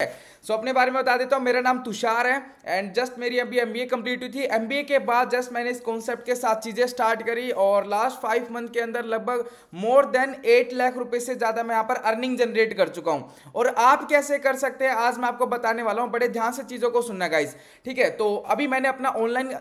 Okay. सो so, अपने बारे में बता देता हूँ मेरा नाम तुषार है एंड जस्ट मेरी अभी एम बी कंप्लीट हुई थी एम के बाद जस्ट मैंने इस कॉन्सेप्ट के साथ चीज़ें स्टार्ट करी और लास्ट फाइव मंथ के अंदर लगभग मोर देन एट लाख रुपये से ज़्यादा मैं यहाँ पर अर्निंग जनरेट कर चुका हूँ और आप कैसे कर सकते हैं आज मैं आपको बताने वाला हूँ बड़े ध्यान से चीज़ों को सुनना गाइज ठीक है तो अभी मैंने अपना ऑनलाइन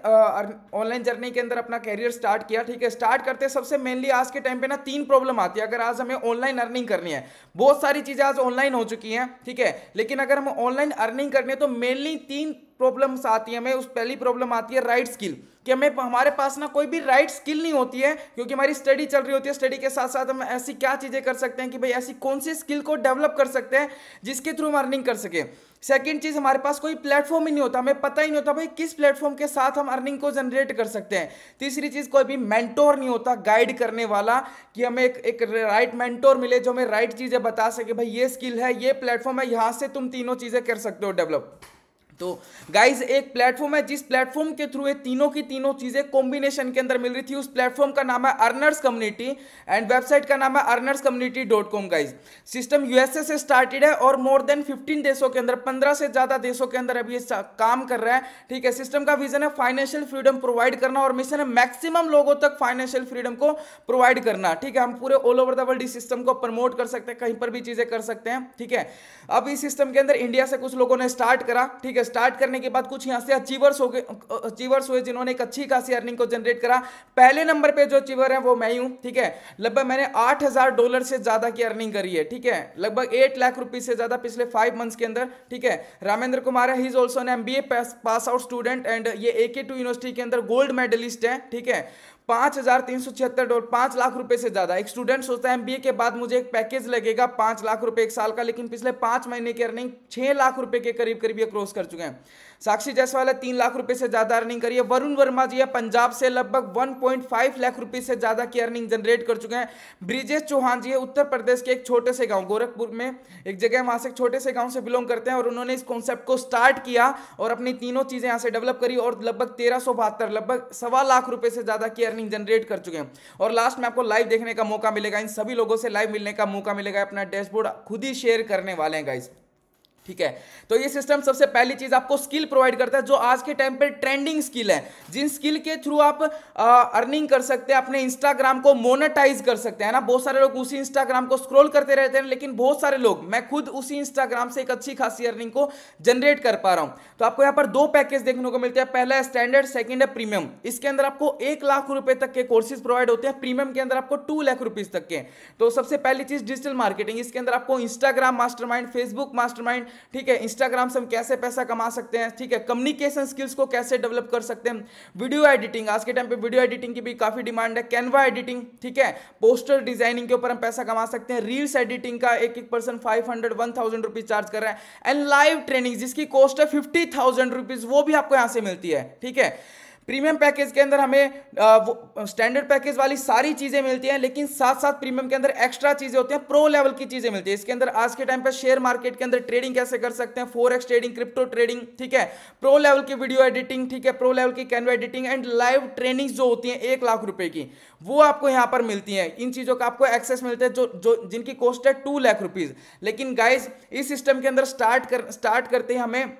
ऑनलाइन जर्नी के अंदर अपना कैरियर स्टार्ट किया ठीक है स्टार्ट करते सबसे मेनली आज के टाइम पर ना तीन प्रॉब्लम आती है अगर आज हमें ऑनलाइन अर्निंग करनी है बहुत सारी चीज़ें आज ऑनलाइन हो चुकी हैं ठीक है लेकिन अगर हम ऑनलाइन अर्निंग करनी है तो मेनली तीन प्रॉब्लम्स आती है हमें उस पहली प्रॉब्लम आती है राइट स्किल कि हमें हमारे पास ना कोई भी राइट स्किल नहीं होती है क्योंकि हमारी स्टडी चल रही होती है स्टडी के साथ साथ हम ऐसी क्या चीज़ें कर सकते हैं कि भाई ऐसी कौन सी स्किल को डेवलप कर सकते हैं जिसके थ्रू हम अर्निंग कर सके सेकेंड चीज़ हमारे पास कोई प्लेटफॉर्म ही नहीं होता हमें पता ही नहीं होता भाई किस प्लेटफॉर्म के साथ हम अर्निंग को जनरेट कर सकते हैं तीसरी चीज़ कोई भी मैंटोर नहीं होता गाइड करने वाला कि हमें एक एक राइट मेंटोर मिले जो हमें राइट चीज़ें बता सके भाई ये स्किल है ये प्लेटफॉर्म है यहाँ से तुम तीनों चीज़ें कर सकते हो डेवलप तो गाइज एक प्लेटफॉर्म है जिस प्लेटफॉर्म के थ्रू ये तीनों की तीनों चीज़ें कॉम्बिनेशन के अंदर मिल रही थी उस प्लेटफॉर्म का नाम है अर्नर्स कम्युनिटी एंड वेबसाइट का नाम है earners community dot com guys system USA से स्टार्टेड है और मोर देन फिफ्टीन देशों के अंदर पंद्रह से ज़्यादा देशों के अंदर अभी काम कर रहा है ठीक है सिस्टम का विजन है फाइनेंशियल फ्रीडम प्रोवाइड करना और मिशन है मैक्सिमम लोगों तक फाइनेंशियल फ्रीडम को प्रोवाइड करना ठीक है हम पूरे ऑल ओवर द वर्ल्ड इस सिस्टम को प्रमोट कर सकते हैं कहीं पर भी चीज़ें कर सकते हैं ठीक है अब इस सिस्टम के अंदर इंडिया से कुछ लोगों ने स्टार्ट करा ठीक है स्टार्ट करने के बाद कुछ यहाँ से अचीवर्स हो गए अचीवर्स हुए जिन्होंने एक अच्छी खासी अर्निंग को जनरेट करा पहले नंबर पे जो अचीवर है वो मैं ही हूँ ठीक है लगभग मैंने आठ डॉलर से ज़्यादा की अर्निंग करी है ठीक है लगभग एट लाख रुपीज़ से ज़्यादा पिछले फाइव मंथ्स के अंदर ठीक है रामेंद्र कुमार है he is also M B A pass out student and ये ए के टू यूनिवर्सिटी के अंदर गोल्ड मेडलिस्ट है ठीक है पाँच हज़ार तीन सौ छिहत्तर डॉलर पाँच लाख रुपए से ज़्यादा एक स्टूडेंट सोचता है एमबीए के बाद मुझे एक पैकेज लगेगा पाँच लाख रुपए एक साल का लेकिन पिछले पाँच महीने की अर्निंग छः लाख रुपए के करीब करीब ये क्रॉस कर चुके हैं साक्षी जायसवाल है तीन लाख रुपए से ज्यादा अर्निंग करी है वरुण वर्मा जी है पंजाब से लगभग 1.5 लाख रुपए से ज्यादा की अर्निंग जनरेट कर चुके हैं ब्रिजेश चौहान जी है उत्तर प्रदेश के एक छोटे से गांव गोरखपुर में एक जगह वहां से छोटे से गांव से बिलोंग करते हैं और उन्होंने इस कॉन्सेप्ट को स्टार्ट किया और अपनी तीनों चीजें यहां से डेवलप करी और लगभग तेरह लगभग सवा लाख रुपए से ज्यादा की अर्निंग जनरेट कर चुके हैं और लास्ट में आपको लाइव देखने का मौका मिलेगा इन सभी लोगों से लाइव मिलने का मौका मिलेगा अपना डैशबोर्ड खुद ही शेयर करने वाले हैं गाइज ठीक है तो ये सिस्टम सबसे पहली चीज आपको स्किल प्रोवाइड करता है जो आज के टाइम पे ट्रेंडिंग स्किल है जिन स्किल के थ्रू आप आ, अर्निंग कर सकते हैं अपने इंस्टाग्राम को मोनेटाइज कर सकते हैं ना बहुत सारे लोग उसी इंस्टाग्राम को स्क्रॉल करते रहते हैं लेकिन बहुत सारे लोग मैं खुद उसी इंस्टाग्राम से एक अच्छी खासी अर्निंग को जनरेट कर पा रहा हूं तो आपको यहां पर दो पैकेज देखने को मिलते हैं पहला है स्टैंडर्ड सेकेंड है प्रीमियम इसके अंदर आपको एक लाख रुपए तक के कोर्सेज प्रोवाइड होते हैं प्रीमियम के अंदर आपको टू लाख रुपीज तक के तो सबसे पहली चीज डिजिटल मार्केटिंग इसके अंदर आपको इंस्टाग्राम मास्टर फेसबुक मास्टर ठीक है इंस्टाग्राम से हम कैसे पैसा कमा सकते हैं ठीक है कम्युनिकेशन स्किल्स को कैसे डेवलप कर सकते हैं वीडियो एडिटिंग आज के टाइम पे वीडियो एडिटिंग की भी काफ़ी डिमांड है कैनवा एडिटिंग ठीक है पोस्टर डिजाइनिंग के ऊपर हम पैसा कमा सकते हैं रील्स एडिटिंग का एक एक person five hundred one thousand rupees charge कर रहे हैं एंड लाइव ट्रेनिंग जिसकी कॉस्ट है फिफ्टी थाउजेंड रुपीज वो भी आपको यहां से मिलती है ठीक है प्रीमियम पैकेज के अंदर हमें स्टैंडर्ड पैकेज वाली सारी चीज़ें मिलती हैं लेकिन साथ साथ प्रीमियम के अंदर एक्स्ट्रा चीज़ें होती हैं प्रो लेवल की चीज़ें मिलती हैं इसके अंदर आज के टाइम पर शेयर मार्केट के अंदर ट्रेडिंग कैसे कर सकते हैं फोर ट्रेडिंग क्रिप्टो ट्रेडिंग ठीक है प्रो लेवल की वीडियो एडिटिंग ठीक है प्रो लेवल की Canva editing and live training जो होती है एक लाख रुपए की वो आपको यहाँ पर मिलती है इन चीज़ों का आपको एक्सेस मिलता है जो जो जिनकी कॉस्ट है टू लाख रुपीज़ लेकिन गाइज इस सिस्टम के अंदर स्टार्ट कर स्टार्ट करते हैं हमें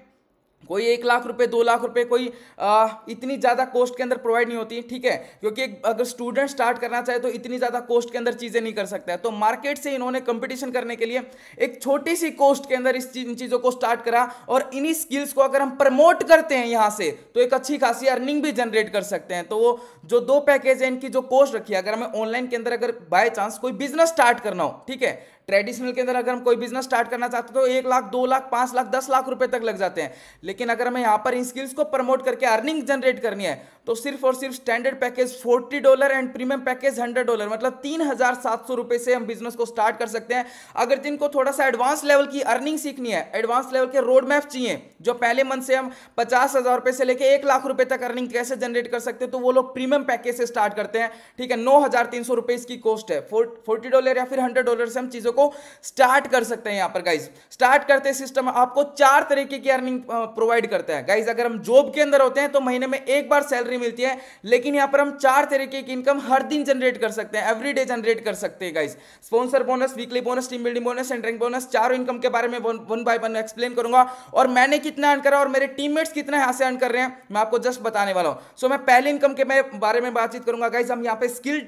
कोई एक लाख रुपए दो लाख रुपए कोई आ, इतनी ज़्यादा कॉस्ट के अंदर प्रोवाइड नहीं होती ठीक है क्योंकि अगर स्टूडेंट स्टार्ट करना चाहे तो इतनी ज़्यादा कॉस्ट के अंदर चीज़ें नहीं कर सकता है तो मार्केट से इन्होंने कंपटीशन करने के लिए एक छोटी सी कॉस्ट के अंदर इस चीज़ों को स्टार्ट करा और इन्हीं स्किल्स को अगर हम प्रमोट करते हैं यहाँ से तो एक अच्छी खासी अर्निंग भी जनरेट कर सकते हैं तो वो जो दो पैकेज है इनकी जो कॉस्ट रखी है अगर हमें ऑनलाइन के अंदर अगर बाय चांस कोई बिजनेस स्टार्ट करना हो ठीक है ट्रेडिशनल के अंदर अगर हम कोई बिजनेस स्टार्ट करना चाहते तो एक लाख दो लाख पांच लाख दस लाख रुपए तक लग जाते हैं लेकिन अगर हमें यहां पर इन स्किल्स को प्रमोट करके अर्निंग जनरेट करनी है तो सिर्फ और सिर्फ standard package forty dollar and premium package hundred dollar मतलब तीन हजार सात सौ रुपए से हम बिजनेस को स्टार्ट कर सकते हैं अगर जिनको थोड़ा सा एडवांस लेवल की अर्निंग सीखनी है एडवांस लेवल के रोड मैप चाहिए जो पहले मंथ से हम पचास हजार रुपए से लेकर एक लाख रुपए तक अर्निंग कैसे जनरेट कर सकते हैं तो वो लोग प्रीमियम पैकेज से स्टार्ट करते हैं ठीक है नौ हजार तीन सौ रुपए इसकी कॉस्ट है फोर्टी डॉलर या फिर हंड्रेड डॉलर से हम चीजों को स्टार्ट कर सकते हैं यहां पर गाइज स्टार्ट करते सिस्टम आपको चार तरीके की अर्निंग प्रोवाइड करता है गाइज अगर हम जॉब के अंदर होते हैं तो महीने में एक बार सैलरी मिलती है लेकिन यहां पर हम चार तरीके की इनकम हर दिन जनरेट कर सकते हैं एवरी डे जनरेट कर सकते हैं guys sponsor bonus weekly bonus team building bonus centering bonus चारों इनकम के बारे में वन बाय वन एक्सप्लेन करूंगा और मैंने कितना अर्न करा और मेरे टीममेट्स कितना यहां से अर्न कर रहे हैं मैं आपको जस्ट बताने वाला हूं सो मैं पहले इनकम के बारे में बातचीत करूंगा गाइज हम यहां पर स्किल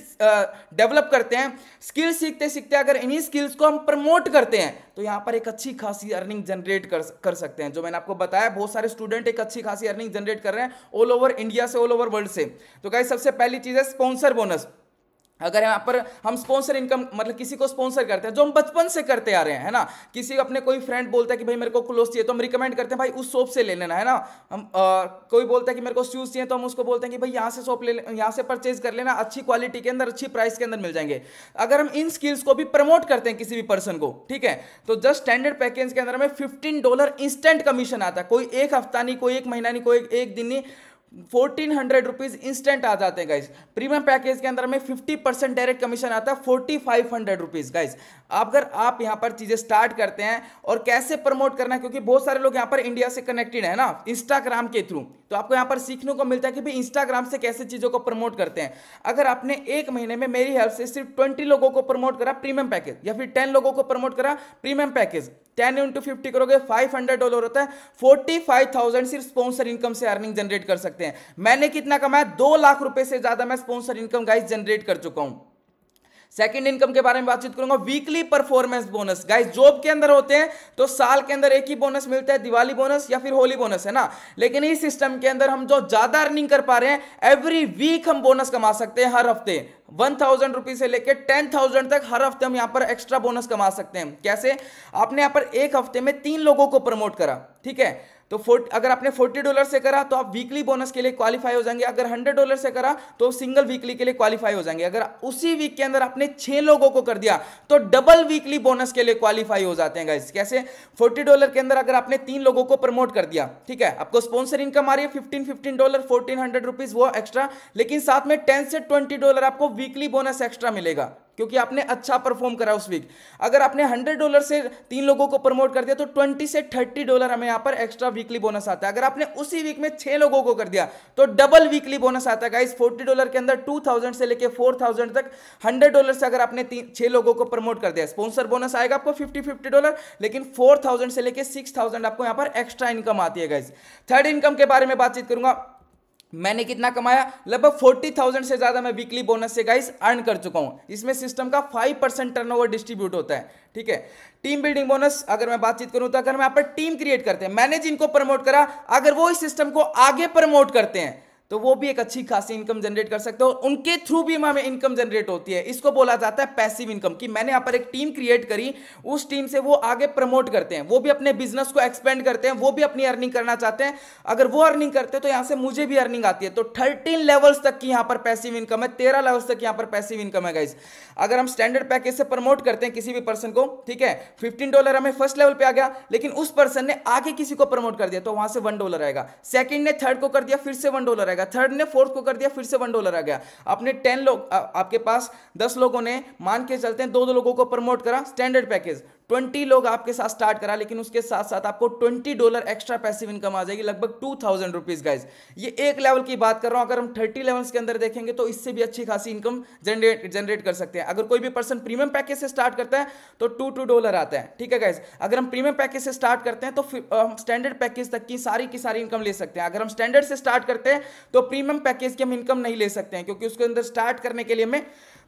डेवलप करते हैं स्किल सीखते सीखते अगर इन्हीं स्किल्स को हम प्रमोट करते हैं तो यहां पर एक अच्छी खासी अर्निंग जनरेट कर कर सकते हैं जो मैंने आपको बताया बहुत सारे स्टूडेंट एक अच्छी खासी अर्निंग जनरेट कर रहे हैं ऑल ओवर इंडिया से ऑल ओवर वर्ल्ड से तो क्या सबसे पहली चीज़ है स्पॉन्सर बोनस अगर यहाँ पर हम स्पॉन्सर इनकम मतलब किसी को स्पॉन्सर करते हैं जो हम बचपन से करते आ रहे हैं है ना किसी अपने कोई फ्रेंड बोलता है कि भाई मेरे को क्लोज चाहिए तो हम रिकमेंड करते हैं भाई उस शॉप से ले लेना है ना हम आ, कोई बोलता है कि मेरे को शूज़ चाहिए तो हम उसको बोलते हैं कि भाई यहाँ से शॉप ले, यहाँ से परचेज कर लेना अच्छी क्वालिटी के अंदर अच्छी प्राइस के अंदर मिल जाएंगे अगर हम इन स्किल्स को भी प्रमोट करते हैं किसी भी पर्सन को ठीक है तो जस्ट स्टैंडर्ड पैकेज के अंदर हमें फिफ्टीन डॉलर इंस्टेंट कमीशन आता है कोई एक हफ्ता नहीं कोई एक महीना नहीं कोई एक दिन नहीं फोर्टीन हंड्रेड रुपीज़ इंस्टेंट आ जाते हैं गाइस प्रीमियम पैकेज के अंदर में फिफ्टी परसेंट डायरेक्ट कमीशन आता है forty five hundred rupees guys अगर आप यहां पर चीज़ें स्टार्ट करते हैं और कैसे प्रमोट करना है क्योंकि बहुत सारे लोग यहां पर इंडिया से कनेक्टेड है ना इंस्टाग्राम के थ्रू तो आपको यहां पर सीखने को मिलता है कि भाई इंस्टाग्राम से कैसे चीज़ों को प्रमोट करते हैं अगर आपने एक महीने में मेरी हेल्प से सिर्फ ट्वेंटी लोगों को प्रमोट करा प्रीमियम पैकेज या फिर टेन लोगों को प्रमोट करा premium package ten into fifty करोगे फाइव हंड्रेड डॉलर होता है फोर्टी फाइव थाउजेंड सिर्फ स्पॉन्सर इनकम से अर्निंग जनरेट कर सकते हैं मैंने कितना कमाया दो लाख रुपए से ज्यादा मैं स्पॉन्सर इनकम गाइस जनरेट कर चुका हूं सेकेंड इनकम के बारे में बातचीत करूंगा weekly performance bonus guys job के अंदर होते हैं तो साल के अंदर एक ही बोनस मिलता है दिवाली बोनस या फिर होली बोनस है ना लेकिन इस सिस्टम के अंदर हम जो ज्यादा अर्निंग कर पा रहे हैं एवरी वीक हम बोनस कमा सकते हैं हर हफ्ते वन थाउजेंड रुपीज से लेकर टेन थाउजेंड तक हर हफ्ते हम यहां पर एक्स्ट्रा बोनस कमा सकते हैं कैसे आपने यहां पर एक हफ्ते में तीन लोगों को प्रमोट करा ठीक है तो फोर्ट अगर आपने फोर्टी डॉलर से करा तो आप वीकली बोनस के लिए क्वालिफाई हो जाएंगे अगर हंड्रेड डॉलर से करा तो सिंगल वीकली के लिए क्वालिफाई हो जाएंगे अगर उसी वीक के अंदर आपने छह लोगों को कर दिया तो डबल वीकली बोनस के लिए क्वालिफाई हो जाते हैं गाइस कैसे फोर्टी डॉलर के अंदर अगर आपने तीन लोगों को प्रमोट कर दिया ठीक है आपको स्पॉन्सर इनकम आ रही है fifteen fifteen dollar fourteen hundred rupees वो एक्स्ट्रा लेकिन साथ में टेन से ट्वेंटी डॉलर आपको वीकली बोनस एक्स्ट्रा मिलेगा क्योंकि आपने अच्छा परफॉर्म करा उस वीक अगर आपने हंड्रेड डॉलर से तीन लोगों को प्रमोट कर दिया तो ट्वेंटी से थर्टी डॉलर हमें यहां पर एक्स्ट्रा वीकली बोनस आता है अगर आपने उसी वीक में छह लोगों को कर दिया तो डबल वीकली बोनस आता है गाइस फोर्टी डॉलर के अंदर टू थाउजेंड से लेकर फोर थाउजेंड तक हंड्रेड डॉलर से अगर आपने छह लोगों को प्रमोट कर दिया स्पॉन्सर बोनस आएगा आपको फिफ्टी फिफ्टी डॉलर लेकिन फोर थाउजेंड से लेकर सिक्स थाउजेंड आपको यहां पर एक्स्ट्रा इनकम आती है गाइज थर्ड इनकम के बारे में बातचीत करूंगा मैंने कितना कमाया लगभग फोर्टी थाउजेंड से ज़्यादा मैं वीकली बोनस से गाइस अर्न कर चुका हूं इसमें सिस्टम का फाइव परसेंट टर्न डिस्ट्रीब्यूट होता है ठीक है टीम बिल्डिंग बोनस अगर मैं बातचीत करूं तो अगर मैं आप टीम क्रिएट करते हैं मैंने जिनको प्रमोट करा अगर वो इस सिस्टम को आगे प्रमोट करते हैं तो वो भी एक अच्छी खासी इनकम जनरेट कर सकते हो उनके थ्रू भी हमें इनकम जनरेट होती है इसको बोला जाता है पैसिव इनकम कि मैंने यहाँ पर एक टीम क्रिएट करी उस टीम से वो आगे प्रमोट करते हैं वो भी अपने बिजनेस को एक्सपेंड करते हैं वो भी अपनी अर्निंग करना चाहते हैं अगर वो अर्निंग करते हैं तो यहाँ से मुझे भी अर्निंग आती है तो थर्टीन लेवल्स तक की यहाँ पर पैसिव इनकम है तेरह लेवल्स तक यहाँ पर पैसिव इनकम है गाइज अगर हम स्टैंडर्ड पैकेज से प्रमोट करते हैं किसी भी पर्सन को ठीक है फिफ्टीन डॉलर हमें फर्स्ट लेवल पर आ गया लेकिन उस पर्सन ने आगे किसी को प्रमोट कर दिया तो वहां से वन डॉलर आएगा सेकेंड ने थर्ड को कर दिया फिर से वन डॉलर पाएगा थर्ड ने फोर्थ को कर दिया फिर से वन डॉलर आ गया आपने टेन लोग आपके पास दस लोगों ने मान के चलते हैं दो दो लोगों को प्रमोट करा स्टैंडर्ड पैकेज ट्वेंटी लोग आपके साथ स्टार्ट करा लेकिन उसके साथ साथ आपको twenty dollar extra passive income आ जाएगी लगभग टू थाउजेंड रुपीज गाइज ये एक लेवल की बात कर रहा हूँ अगर हम थर्टी लेवल्स के अंदर देखेंगे तो इससे भी अच्छी खासी इनकम जनरेट जनरेट कर सकते हैं अगर कोई भी पर्सन प्रीमियम पैकेज से स्टार्ट करता है तो टू टू डॉलर आता है ठीक है गाइज अगर हम प्रीमियम पैकेज से स्टार्ट करते हैं तो हम स्टैंडर्ड पैकेज तक की सारी की सारी इनकम ले सकते हैं अगर हम स्टैंडर्ड से स्टार्ट करते हैं तो प्रीमियम पैकेज की हम इनकम नहीं ले सकते हैं क्योंकि उसके अंदर स्टार्ट करने के लिए हमें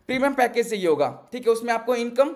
प्रीमियम पैकेज ही होगा ठीक है उसमें आपको इनकम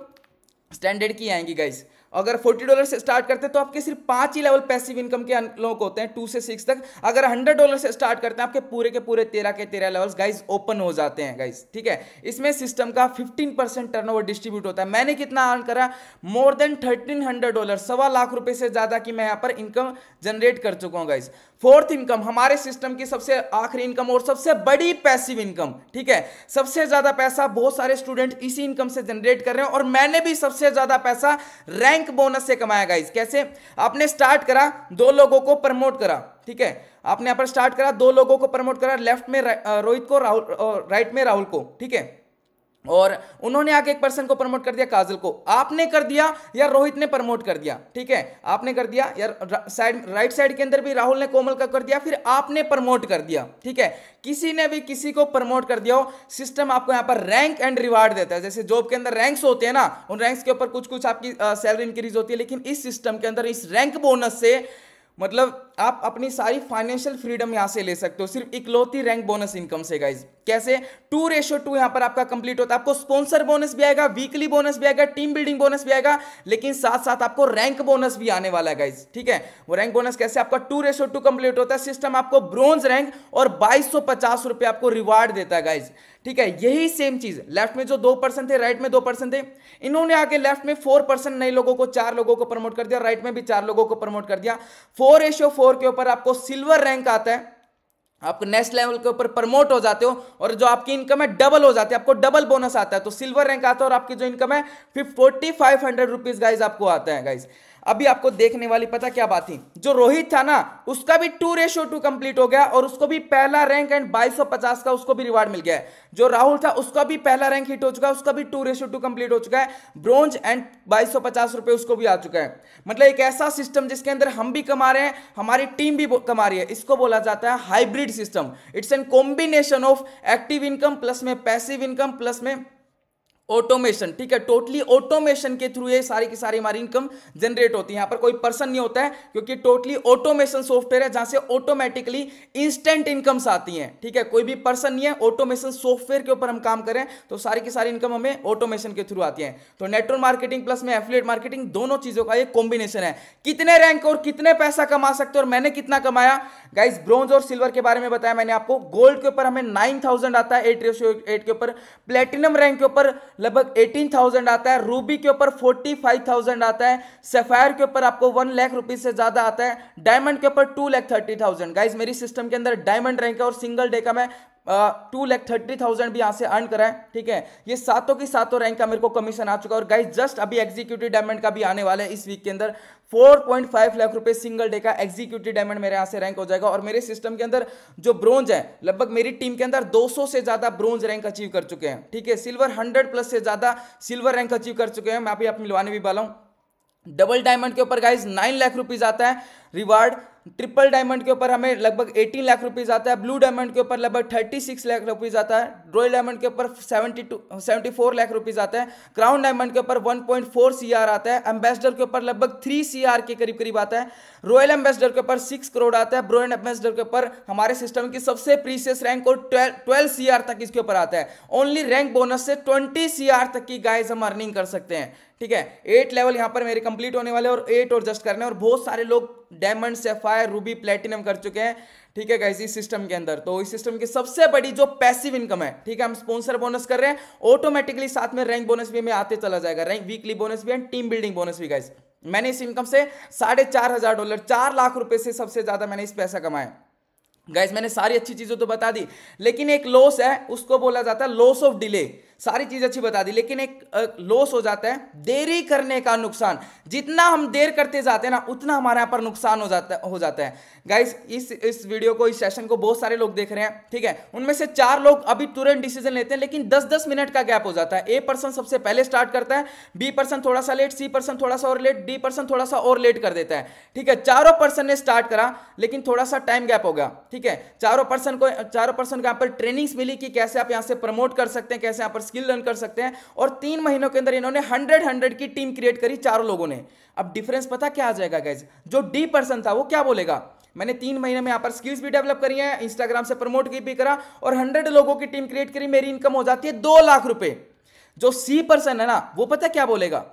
स्टैंडर्ड की आएंगी गाइस अगर फोर्टी डॉलर से स्टार्ट करते हैं तो आपके सिर्फ पांच ही लेवल पैसिव इनकम के लोग होते हैं टू से सिक्स तक अगर हंड्रेड डॉलर से स्टार्ट करते हैं आपके पूरे के पूरे तेरह के तेरह लेवल्स गाइस ओपन हो जाते हैं गाइस ठीक है इसमें सिस्टम का फिफ्टीन परसेंट टर्न डिस्ट्रीब्यूट होता है मैंने कितना अर्न करा more than thirteen hundred dollar सवा लाख रुपए से ज़्यादा की मैं यहाँ पर इनकम जनरेट कर चुका हूँ गाइस फोर्थ इनकम हमारे सिस्टम की सबसे आखिरी इनकम और सबसे बड़ी पैसिव इनकम ठीक है सबसे ज्यादा पैसा बहुत सारे स्टूडेंट इसी इनकम से जनरेट कर रहे हैं और मैंने भी सबसे ज्यादा पैसा रैंक बोनस से कमाया गाइस कैसे आपने स्टार्ट करा दो लोगों को प्रमोट करा ठीक है आपने यहाँ पर स्टार्ट करा दो लोगों को प्रमोट करा लेफ्ट में रोहित को राहुल राइट में राहुल को ठीक है और उन्होंने आगे एक पर्सन को प्रमोट कर दिया काजल को आपने कर दिया या रोहित ने प्रमोट कर दिया ठीक है आपने कर दिया या साइड राइट साइड के अंदर भी राहुल ने कोमल का कर दिया फिर आपने प्रमोट कर दिया ठीक है किसी ने भी किसी को प्रमोट कर दिया हो सिस्टम आपको यहां पर रैंक एंड रिवार्ड देता है जैसे जॉब के अंदर रैंक्स होते हैं ना उन रैंक्स के ऊपर कुछ कुछ आपकी सैलरी इंक्रीज होती है लेकिन इस सिस्टम के अंदर इस रैंक बोनस से मतलब आप अपनी सारी फाइनेंशियल फ्रीडम यहां से ले सकते हो सिर्फ इकलौती रैंक बोनस इनकम से गाइज कैसे टू रेशो टू यहां पर आपका कंप्लीट होता है आपको स्पॉन्सर बोनस भी आएगा वीकली बोनस भी आएगा टीम बिल्डिंग बोनस भी आएगा लेकिन साथ साथ आपको रैंक बोनस भी आने वाला है गाइज ठीक है वो रैंक बोनस कैसे आपका टू रेशो टू कंप्लीट होता है सिस्टम आपको ब्रॉन्ज रैंक और बाईस आपको रिवार्ड देता है गाइज ठीक है यही सेम चीज लेफ्ट में जो दो पर्सन थे राइट में दो पर्सन थे इन्होंने आके लेफ्ट में फोर पर्सन नए लोगों को चार लोगों को प्रमोट कर दिया राइट में भी चार लोगों को प्रमोट कर दिया फोर एशियो फोर के ऊपर आपको सिल्वर रैंक आता है आप नेक्स्ट लेवल के ऊपर प्रमोट हो जाते हो और जो आपकी इनकम है डबल हो जाती है आपको डबल बोनस आता है तो सिल्वर रैंक आता है और आपकी जो इनकम है फिर forty five hundred rupees guys आपको आता है गाइज अभी आपको देखने वाली पता क्या बात थी जो रोहित था ना उसका भी टू रेशो टू कंप्लीट हो गया और उसको भी पहला रैंक एंड 2250 का उसको भी रिवार्ड मिल गया है जो राहुल था उसका भी पहला रैंक हिट हो चुका है उसका भी टू रेशो टू कंप्लीट हो चुका है ब्रोंज एंड बाईस रुपए उसको भी आ चुका है मतलब एक ऐसा सिस्टम जिसके अंदर हम भी कमा रहे हैं हमारी टीम भी कमा रही है इसको बोला जाता है hybrid system it's an combination of active income plus में पैसिव इनकम प्लस में ऑटोमेशन ठीक है टोटली ऑटोमेशन के थ्रू ये सारी की सारी हमारी इनकम जनरेट होती है यहां पर कोई पर्सन नहीं होता है क्योंकि टोटली ऑटोमेशन सॉफ्टवेयर है जहां से ऑटोमेटिकली इंस्टेंट इनकम्स आती हैं ठीक है कोई भी पर्सन नहीं है ऑटोमेशन सॉफ्टवेयर के ऊपर हम काम करें तो सारी की सारी इनकम हमें ऑटोमेशन के थ्रू आती है तो नेटवर्क मार्केटिंग प्लस में एफिलेट मार्केटिंग दोनों चीजों का एक कॉम्बिनेशन है कितने रैंक और कितने पैसा कमा सकते हो और मैंने कितना कमाया गाइस ब्रॉन्ज और सिल्वर के बारे में बताया मैंने आपको गोल्ड के ऊपर हमें नाइन थाउजेंड आता है एट रेशियो एट के ऊपर प्लेटिनम रैंक के ऊपर लगभग एटीन थाउजेंड आता है रूबी के ऊपर फोर्टी फाइव थाउजेंड आता है सेफायर के ऊपर आपको वन लाख रुपीज से ज्यादा आता है डायमंड के ऊपर two lakh thirty thousand guys मेरी सिस्टम के अंदर डायमंड रैंक है और सिंगल डे का मैं टू लैख थर्टी थाउजेंड भी यहाँ से अर्न कराए ठीक है ये सातों की सातों रैंक का मेरे को कमीशन आ चुका है और गाइस जस्ट अभी एग्जीक्यूटिव डायमंड का भी आने वाला है इस वीक के अंदर 4.5 लाख रुपए सिंगल डे का एग्जीक्यूटिव डायमंड मेरे यहाँ से रैंक हो जाएगा और मेरे सिस्टम के अंदर जो ब्रोंज है लगभग मेरी टीम के अंदर 200 से ज्यादा ब्रोंज रैंक अचीव कर चुके हैं ठीक है सिल्वर हंड्रेड प्लस से ज्यादा सिल्वर रैंक अचीव कर चुके हैं मैं अभी आप मिलवाने भी वाला हूँ डबल डायमंड के ऊपर गाइज नाइन लाख रुपीज आता है रिवार्ड ट्रिपल डायमंड के ऊपर हमें लगभग 18 लाख रुपीज आता है ब्लू डायमंड के ऊपर लगभग 36 लाख रुपीज आता है रॉयल डायमंड के ऊपर 72 74 लाख रुपीज आता है क्राउन डायमंड के ऊपर 1.4 सीआर आता है एम्बेसडर के ऊपर लगभग 3 सीआर के करीब करीब आता है रॉयल एम्बेसडर के ऊपर 6 करोड़ आता है ब्रोन एम्बेसडर के ऊपर हमारे सिस्टम की सबसे प्रीसियस रैंक और ट्वेल्व सीआर तक इसके ऊपर आता है ओनली रैंक बोनस से ट्वेंटी सी तक की गाइज हम अर्निंग कर सकते हैं ठीक है एट लेवल यहां पर मेरे कंप्लीट होने वाले और एट और जस्ट करने और बहुत सारे लोग डायमंड सेफायर रूबी प्लेटिनम कर चुके हैं ठीक है कैसे इस सिस्टम के अंदर तो इस सिस्टम की सबसे बड़ी जो पैसिव इनकम है ठीक है हम स्पॉन्सर बोनस कर रहे हैं ऑटोमेटिकली साथ में रैंक बोनस भी हमें आते चला जाएगा रैंक वीकली बोनस भी एंड टीम बिल्डिंग बोनस भी गाइस मैंने इस इनकम से साढ़े चार हजार डॉलर चार लाख रुपए से सबसे ज्यादा मैंने इस पैसा कमाया गैस मैंने सारी अच्छी चीज़ें तो बता दी लेकिन एक लॉस है उसको बोला जाता है लॉस ऑफ डिले सारी चीज़ अच्छी बता दी लेकिन एक लॉस हो जाता है देरी करने का नुकसान जितना हम देर करते जाते हैं ना उतना हमारे यहाँ पर नुकसान हो जाता हो जाता है गाइस इस इस वीडियो को इस सेशन को बहुत सारे लोग देख रहे हैं ठीक है उनमें से चार लोग अभी तुरंत डिसीजन लेते हैं लेकिन दस दस मिनट का गैप हो जाता है ए पर्सन सबसे पहले स्टार्ट करता है बी पर्सन थोड़ा सा लेट सी पर्सन थोड़ा सा और लेट डी पर्सन थोड़ा सा और लेट कर देता है ठीक है चारों पर्सन ने स्टार्ट करा लेकिन थोड़ा सा टाइम गैप होगा ठीक है चारों पर्सन को चारों पर्सन को यहाँ पर ट्रेनिंग्स मिली कि कैसे आप यहाँ से प्रमोट कर सकते हैं कैसे यहाँ पर स्किल लर्न कर सकते हैं और तीन महीनों के अंदर इन्होंने हंड्रेड हंड्रेड की टीम क्रिएट करी चारों लोगों ने अब डिफरेंस पता क्या आ जाएगा गैज जो डी पर्सन था वो क्या बोलेगा मैंने तीन महीने में यहाँ पर स्किल्स भी डेवलप करी है इंस्टाग्राम से प्रमोट भी करा और हंड्रेड लोगों की टीम क्रिएट करी मेरी इनकम हो जाती है दो लाख रुपए जो सी पर्सन है ना वो पता क्या बोलेगा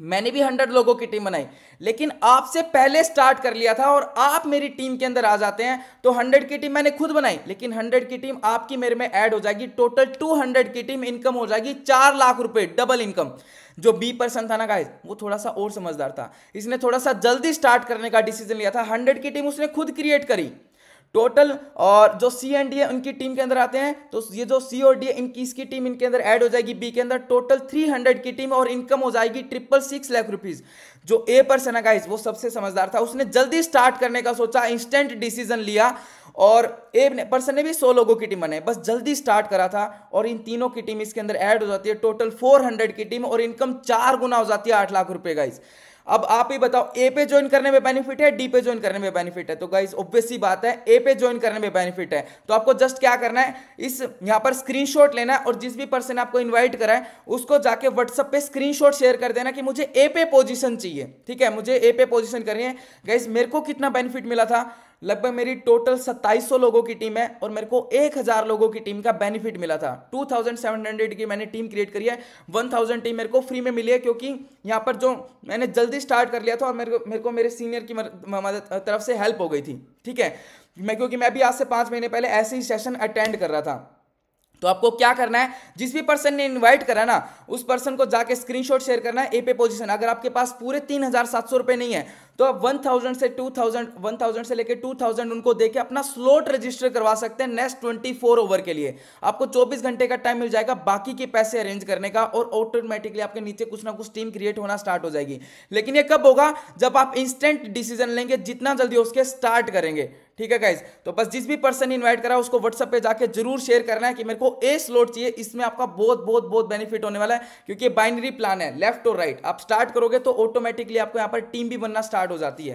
मैंने भी हंड्रेड लोगों की टीम बनाई लेकिन आपसे पहले स्टार्ट कर लिया था और आप मेरी टीम के अंदर आ जाते हैं तो हंड्रेड की टीम मैंने खुद बनाई लेकिन हंड्रेड की टीम आपकी मेरे में ऐड हो जाएगी टोटल टू हंड्रेड की टीम इनकम हो जाएगी चार लाख रुपए डबल इनकम जो बी पर्सन था ना गाइस वो थोड़ा सा और समझदार था इसने थोड़ा सा जल्दी स्टार्ट करने का डिसीजन लिया था हंड्रेड की टीम उसने खुद क्रिएट करी टोटल और जो सी एंड डी है उनकी टीम के अंदर आते हैं तो ये जो सी और डी है इनकी इसकी टीम इनके अंदर ऐड हो जाएगी बी के अंदर टोटल थ्री हंड्रेड की टीम और इनकम हो जाएगी ट्रिपल सिक्स लाख रुपीज जो ए पर्सन है गाइस वो सबसे समझदार था उसने जल्दी स्टार्ट करने का सोचा इंस्टेंट डिसीजन लिया और ए पर्सन ने भी सौ लोगों की टीम बनाई बस जल्दी स्टार्ट करा था और इन तीनों की टीम इसके अंदर ऐड हो जाती है टोटल फोर हंड्रेड की टीम और इनकम चार गुना हो जाती है आठ लाख रुपए गाइस अब आप ही बताओ ए पे ज्वाइन करने में बेनिफिट है डी पे ज्वाइन करने में बेनिफिट है तो गाइज ऑब्वियसली बात है ए पे ज्वाइन करने में बेनिफिट है तो आपको जस्ट क्या करना है इस यहां पर स्क्रीनशॉट लेना है और जिस भी पर्सन आपको इन्वाइट करा है उसको जाके व्हाट्सअप पे स्क्रीनशॉट शेयर कर देना कि मुझे ए पे पोजिशन चाहिए ठीक है मुझे ए पे पोजिशन करनी है गाइज मेरे को कितना बेनिफिट मिला था लगभग मेरी टोटल 2700 लोगों की टीम है और मेरे को 1000 लोगों की टीम का बेनिफिट मिला था 2700 की मैंने टीम क्रिएट करी है 1000 टीम मेरे को फ्री में मिली है क्योंकि यहाँ पर जो मैंने जल्दी स्टार्ट कर लिया था और मेरे को मेरे को मेरे सीनियर की मदद तरफ से हेल्प हो गई थी ठीक है मैं क्योंकि मैं भी आज से पाँच महीने पहले ऐसे ही सेशन अटेंड कर रहा था तो आपको क्या करना है जिस भी पर्सन ने इनवाइट करा ना उस पर्सन को जाके स्क्रीनशॉट शेयर करना है ए पे पोजीशन अगर आपके पास पूरे तीन हजार सात सौ रुपये नहीं है तो आप 1000 से 2000 1000 से लेकर 2000 उनको देके अपना स्लोट रजिस्टर करवा सकते हैं नेक्स्ट 24 ओवर के लिए आपको 24 घंटे का टाइम मिल जाएगा बाकी के पैसे अरेंज करने का और ऑटोमेटिकली आपके नीचे कुछ ना कुछ टीम क्रिएट होना स्टार्ट हो जाएगी लेकिन ये कब होगा जब आप इंस्टेंट डिसीजन लेंगे जितना जल्दी हो उसके स्टार्ट करेंगे ठीक है गाइज तो बस जिस भी पर्सन इन्वाइट करा उसको व्हाट्सअप पे जाके जरूर शेयर करना है कि मेरे को ए स्लोट चाहिए इसमें आपका बहुत बहुत बहुत बेनिफिट होने वाला है क्योंकि बाइनरी प्लान है लेफ्ट और राइट आप स्टार्ट करोगे तो ऑटोमेटिकली आपको यहाँ पर टीम भी बनना स्टार्ट स्टार्ट हो जाती है